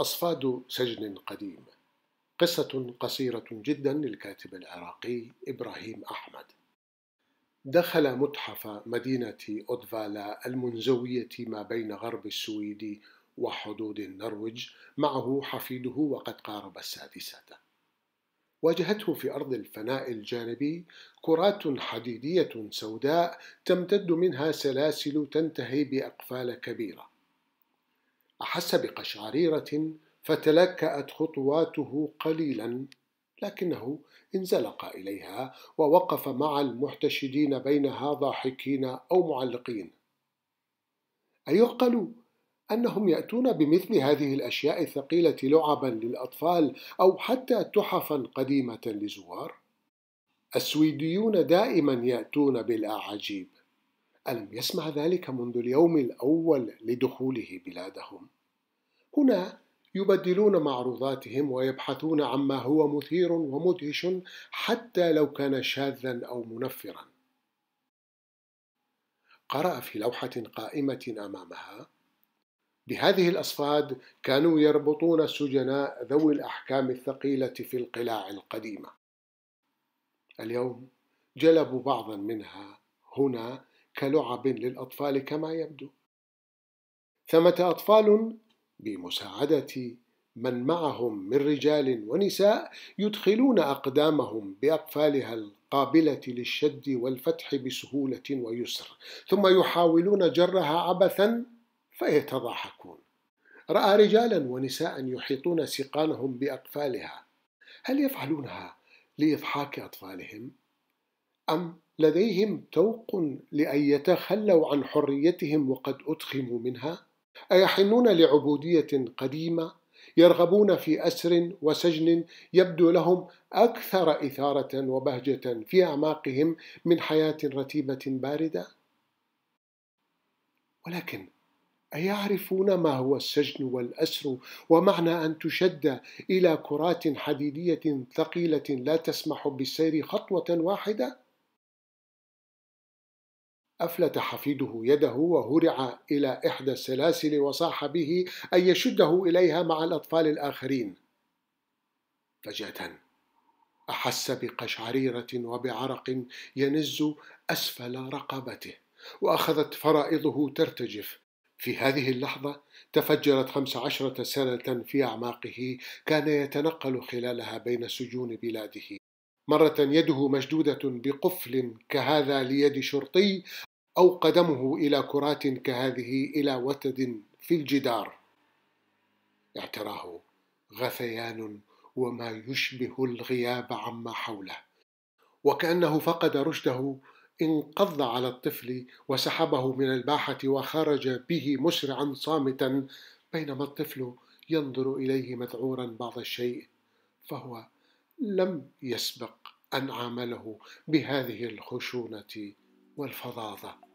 أصفاد سجن قديم قصة قصيرة جدا للكاتب العراقي إبراهيم أحمد دخل متحف مدينة أودفالا المنزوية ما بين غرب السويد وحدود النرويج معه حفيده وقد قارب السادسة واجهته في أرض الفناء الجانبي كرات حديدية سوداء تمتد منها سلاسل تنتهي بأقفال كبيرة أحس بقشعريرة فتلكأت خطواته قليلا لكنه انزلق إليها ووقف مع المحتشدين بينها ضاحكين أو معلقين أيعقل أنهم يأتون بمثل هذه الأشياء الثقيلة لعبا للأطفال أو حتى تحفا قديمة لزوار؟ السويديون دائما يأتون بالأعاجيب ألم يسمع ذلك منذ اليوم الأول لدخوله بلادهم؟ هنا يبدلون معروضاتهم ويبحثون عما هو مثير ومدهش حتى لو كان شاذا أو منفرا قرأ في لوحة قائمة أمامها بهذه الأصفاد كانوا يربطون السجناء ذوي الأحكام الثقيلة في القلاع القديمة اليوم جلبوا بعضا منها هنا كلعب للأطفال كما يبدو ثمة أطفال بمساعدة من معهم من رجال ونساء يدخلون أقدامهم بأقفالها القابلة للشد والفتح بسهولة ويسر ثم يحاولون جرها عبثا فيتضاحكون رأى رجالا ونساء يحيطون سقانهم بأقفالها هل يفعلونها لإضحاك أطفالهم؟ أم لديهم توق لأن يتخلوا عن حريتهم وقد أدخموا منها؟ أيحنون لعبودية قديمة يرغبون في أسر وسجن يبدو لهم أكثر إثارة وبهجة في أعماقهم من حياة رتيبة باردة؟ ولكن أيعرفون ما هو السجن والأسر ومعنى أن تشد إلى كرات حديدية ثقيلة لا تسمح بالسير خطوة واحدة؟ أفلت حفيده يده وهرع إلى إحدى السلاسل وصاح به أن يشده إليها مع الأطفال الآخرين فجأة أحس بقشعريرة وبعرق ينز أسفل رقبته وأخذت فرائضه ترتجف في هذه اللحظة تفجرت خمس عشرة سنة في أعماقه كان يتنقل خلالها بين سجون بلاده مرة يده مشدودة بقفل كهذا ليد شرطي أو قدمه إلى كرات كهذه إلى وتد في الجدار اعتراه غثيان وما يشبه الغياب عما حوله وكأنه فقد رشده انقض على الطفل وسحبه من الباحة وخرج به مسرعا صامتا بينما الطفل ينظر إليه مذعورا بعض الشيء فهو لم يسبق أن عامله بهذه الخشونة والفظاظة